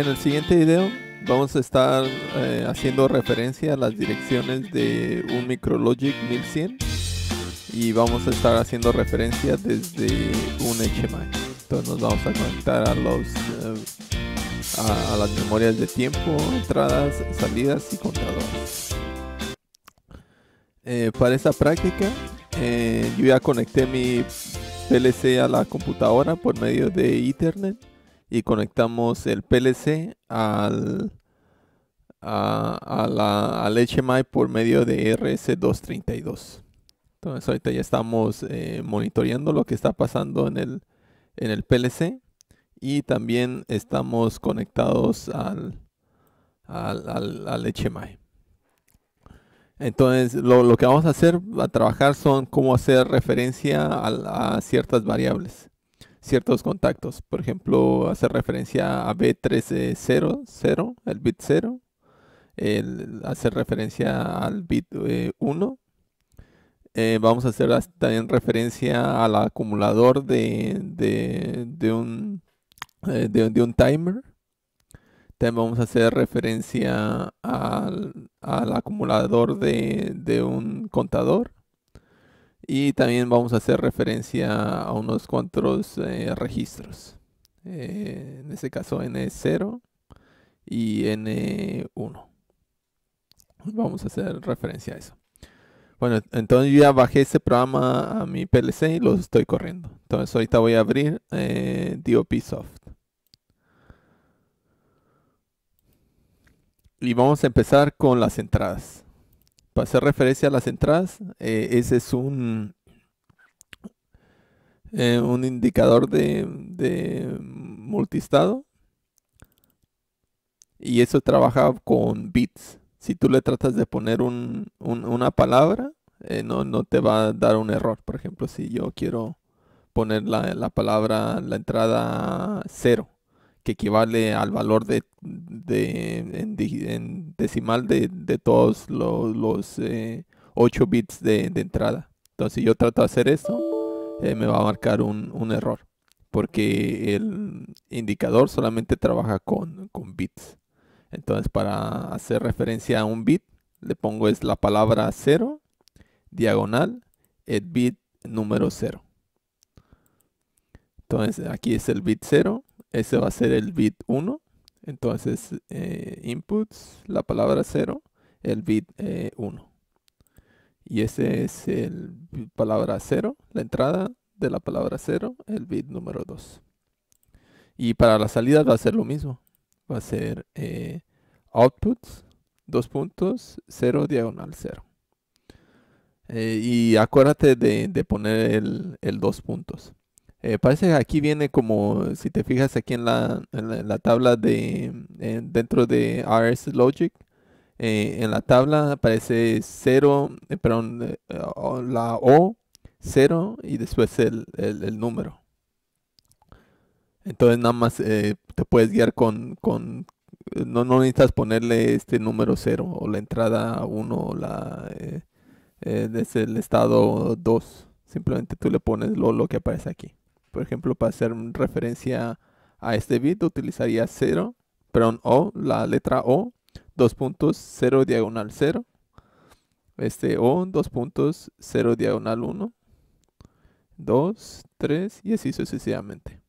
en el siguiente video vamos a estar eh, haciendo referencia a las direcciones de un Micrologic 1100 y vamos a estar haciendo referencia desde un HMI. Entonces nos vamos a conectar a los eh, a, las memorias de tiempo, entradas, salidas y contadores. Eh, para esta práctica yo ya conecté mi PLC a la computadora por medio de Ethernet y conectamos el PLC al, al HMI por medio de RS232. Entonces ahorita ya estamos eh, monitoreando lo que está pasando en el, en el PLC y también estamos conectados al, al, HMI. Entonces lo, que vamos a hacer, a trabajar son cómo hacer referencia a ciertas variables ciertos contactos. Por ejemplo, hacer referencia a b 300 el bit 0. El, hacer referencia al bit 1. Eh, eh, vamos a hacer también referencia al acumulador de, de, un, eh, de, un timer. También vamos a hacer referencia al, al acumulador de, un contador. Y también vamos a hacer referencia a unos cuantos eh, registros. Eh, en este caso N0 y N1. Vamos a hacer referencia a eso. Bueno, entonces yo ya bajé ese programa a mi PLC y lo estoy corriendo. Entonces ahorita voy a abrir eh, Soft. Y vamos a empezar con las entradas hacer referencia a las entradas, eh, ese es un, eh, un indicador de, de multistado y eso trabaja con bits. Si tú le tratas de poner un, una palabra, eh, no, no, te va a dar un error. Por ejemplo, si yo quiero poner la, la palabra, la entrada cero equivale al valor de, decimal de, todos los, 8 eh, bits de, entrada. Entonces si yo trato de hacer eso, eh, me va a marcar un, error. Porque el indicador solamente trabaja con, bits. Entonces para hacer referencia a un bit, le pongo es la palabra 0, diagonal, el bit número 0. Entonces aquí es el bit 0 ese va a ser el bit 1. Entonces, eh, inputs, la palabra 0, el bit 1. Eh, y ese es el palabra 0, la entrada de la palabra 0, el bit número 2. Y para la salida va a ser lo mismo. Va a ser eh, outputs, dos puntos, 0, diagonal 0. y acuérdate de, poner el, el dos puntos. Eh, parece que aquí viene como, si te fijas aquí en la, en la, tabla de, dentro de RS Logic, eh, en la tabla aparece 0, eh, perdón, la O, 0 y después el, el, número. Entonces nada más te puedes guiar con, con no, no, necesitas ponerle este número 0 o la entrada 1 o la, el estado 2. Simplemente tú le pones lo, lo que aparece aquí. Por ejemplo, para hacer referencia a este bit utilizaría 0, perdón, O, la letra O, dos puntos, 0 diagonal 0. Este O, dos puntos, 0 diagonal 1, 2, 3 y así sucesivamente.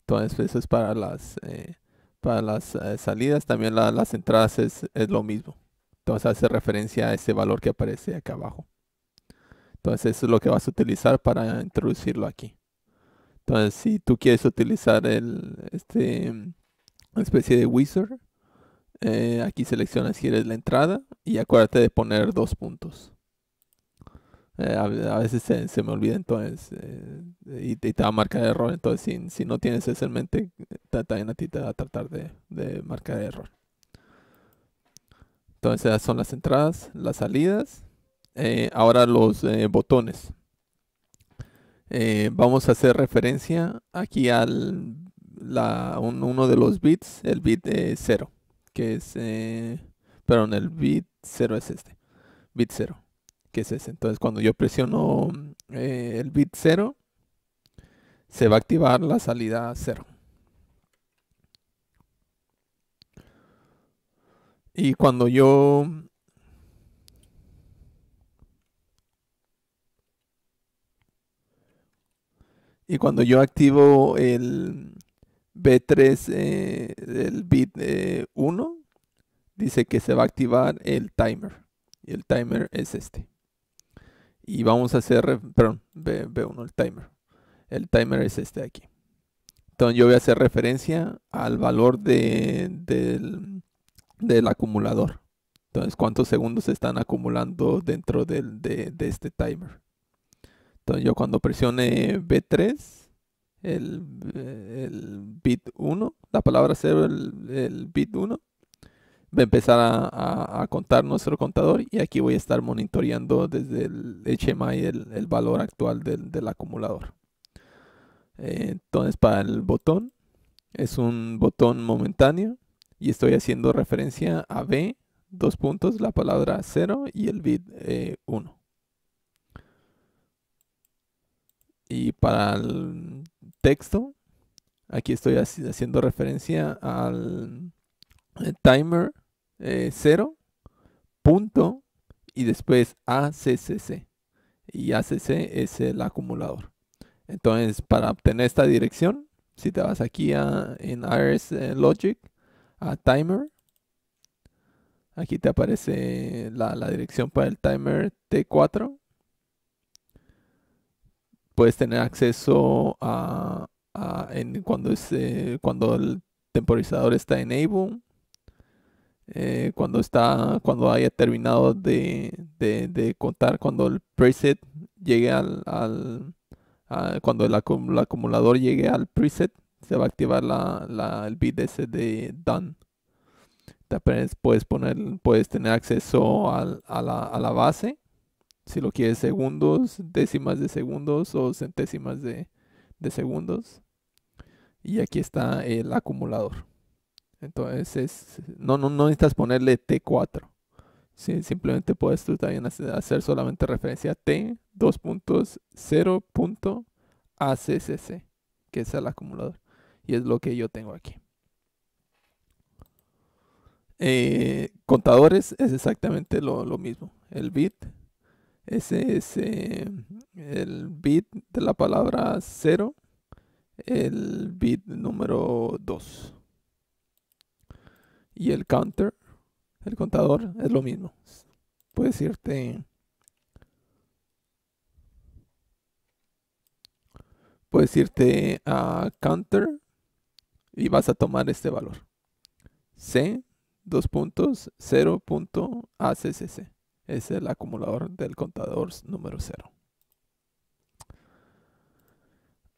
Entonces eso es para las, eh, para las eh, salidas, también las entradas es, es lo mismo. Entonces hace referencia a ese valor que aparece acá abajo. Entonces eso es lo que vas a utilizar para introducirlo aquí. Entonces, si tú quieres utilizar el, este, una mm, especie de wizard, eh, aquí seleccionas si eres la entrada y acuérdate de poner dos puntos. Eh, a, veces se, me olvida entonces eh, y, te, va a marcar error. Entonces, si, no tienes eso en mente, también a ti te va a tratar de, de marcar error. Entonces, esas son las entradas, las salidas. ahora los botones. Eh, vamos a hacer referencia aquí al la, uno de los bits, el bit 0, eh, que es, eh, perdón, el bit 0 es este, bit 0, que es ese. Entonces cuando yo presiono eh, el bit 0, se va a activar la salida 0. Y cuando yo Y cuando yo activo el B3, eh, el bit 1, eh, dice que se va a activar el timer. Y el timer es este. Y vamos a hacer, perdón, B, 1 el timer. El timer es este de aquí. Entonces yo voy a hacer referencia al valor del, acumulador. Entonces, cuántos segundos se están acumulando dentro de este timer. Entonces yo cuando presione B3, el, bit 1, la palabra 0, el, bit 1, va a empezar a, contar nuestro contador y aquí voy a estar monitoreando desde el HMI el, valor actual del, acumulador. entonces para el botón, es un botón momentáneo y estoy haciendo referencia a B, dos puntos, la palabra 0 y el bit 1. Eh, Y para el texto, aquí estoy haciendo referencia al eh, timer 0, eh, punto, y después ACCC. Y ACC es el acumulador. Entonces, para obtener esta dirección, si te vas aquí a, en RS eh, Logic, a timer, aquí te aparece la, la dirección para el timer T4 puedes tener acceso a, en, cuando, es, eh, cuando el temporizador está enable, eh, cuando, está, cuando haya terminado de, contar, cuando el preset llegue al, cuando el, acumulador llegue al preset, se va a activar la, el bit de done. puedes, poner, puedes tener acceso a la base si lo quieres segundos, décimas de segundos o centésimas de, segundos. Y aquí está el acumulador. Entonces, es, no, no, necesitas ponerle T4. simplemente puedes tú también hacer solamente referencia a T2.0.ACCC, que es el acumulador. Y es lo que yo tengo aquí. Eh, contadores es exactamente lo, lo mismo. El bit ese es el bit de la palabra 0, el bit número 2. Y el counter, el contador, es lo mismo. Puedes irte... Puedes irte a counter y vas a tomar este valor. C, dos puntos, es el acumulador del contador número cero.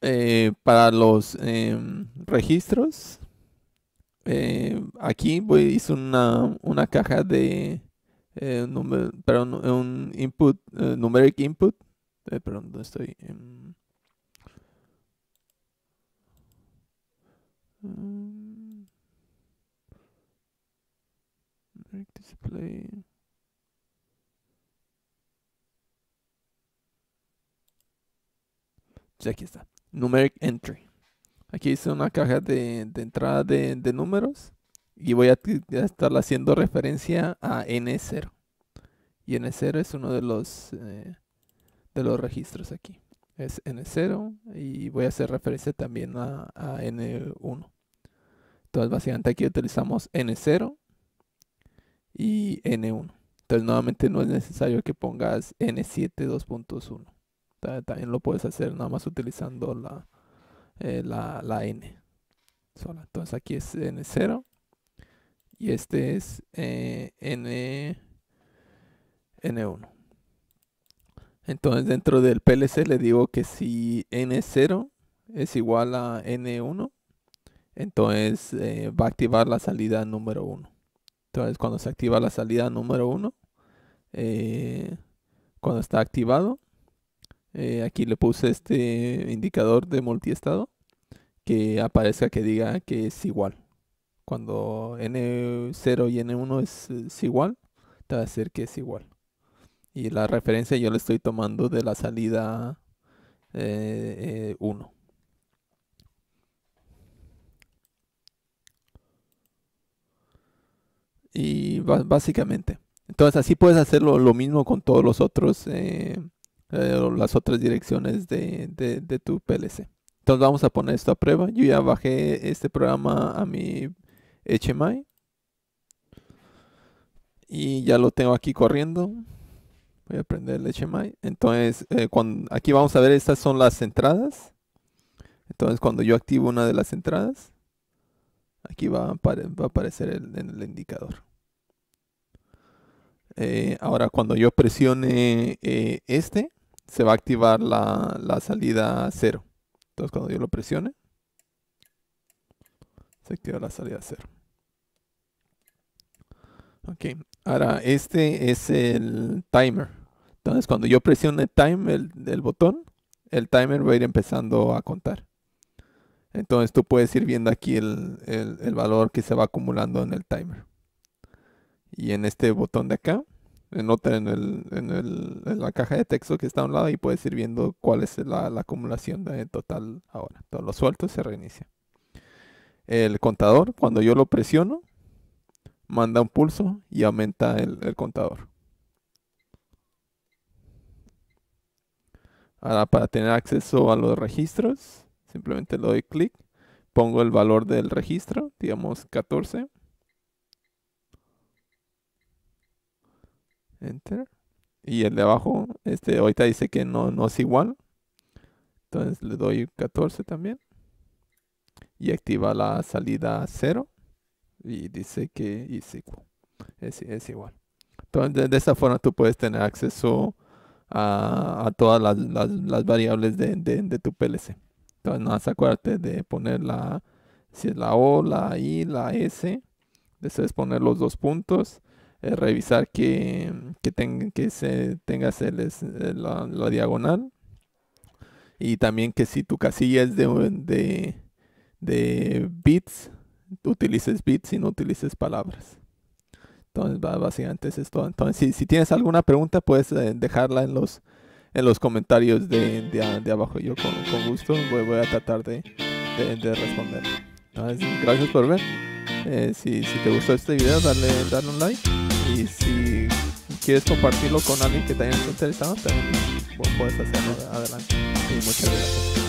Eh, para los eh, registros, em, aquí voy, hice una, una caja de eh, número, un input, eh, numeric input, perdón, no estoy... Em, numeric display Y aquí está. Numeric Entry. Aquí hice una caja de, de entrada de, de, números y voy a, estar haciendo referencia a N0. Y N0 es uno de los, eh, de los registros aquí. Es N0 y voy a hacer referencia también a, a N1. Entonces básicamente aquí utilizamos N0 y N1. Entonces nuevamente no es necesario que pongas N7 2.1 también lo puedes hacer nada más utilizando la, eh, la, la, n Entonces aquí es n0 y este es eh, n, 1 Entonces dentro del PLC le digo que si n0 es igual a n1, entonces eh, va a activar la salida número 1. Entonces cuando se activa la salida número 1, cuando está activado, eh, aquí le puse este indicador de multiestado que aparezca que diga que es igual. Cuando N0 y N1 es, igual, te va a decir que es igual. Y la referencia yo le estoy tomando de la salida 1. Eh, eh, y básicamente. Entonces así puedes hacerlo lo mismo con todos los otros eh, las otras direcciones de, tu PLC. Entonces vamos a poner esto a prueba. Yo ya bajé este programa a mi HMI. Y ya lo tengo aquí corriendo. Voy a prender el HMI. Entonces eh, aquí vamos a ver estas son las entradas. Entonces cuando yo activo una de las entradas, aquí va a, va a aparecer el, el indicador. Eh, ahora cuando yo presione este, se va a activar la, la salida cero. Entonces cuando yo lo presione, se activa la salida cero. Ok, ahora este es el timer. Entonces cuando yo presione time, el, el botón, el timer va a ir empezando a contar. Entonces tú puedes ir viendo aquí el, el valor que se va acumulando en el timer. Y en este botón de acá, nota en, el, en, la caja de texto que está a un lado y puedes ir viendo cuál es la, acumulación de total ahora. lo suelto y se reinicia. El contador, cuando yo lo presiono, manda un pulso y aumenta el, el contador. Ahora para tener acceso a los registros, simplemente le doy clic, pongo el valor del registro, digamos 14. Enter. Y el de abajo, este, ahorita dice que no, no es igual. Entonces le doy 14 también. Y activa la salida 0. Y dice que Es, igual. Entonces de, esa forma tú puedes tener acceso a, todas las, las, variables de, tu PLC. Entonces nada más acuérdate de poner la, si es la O, la I, la S. Después poner los dos puntos revisar que, que, que se tengas el, eh, la, la, diagonal y también que si tu casilla es de, de, bits, utilices bits y no utilices palabras. Entonces, básicamente eso es todo. Entonces, si, si tienes alguna pregunta, puedes eh, dejarla en los, en los comentarios de, abajo. Yo con, gusto voy, a tratar de, de responder. Entonces, gracias por ver. Eh, si, te gustó este video, dale, un like. Y si quieres compartirlo con alguien que también esté interesado, también puedes hacerlo adelante. Y muchas gracias.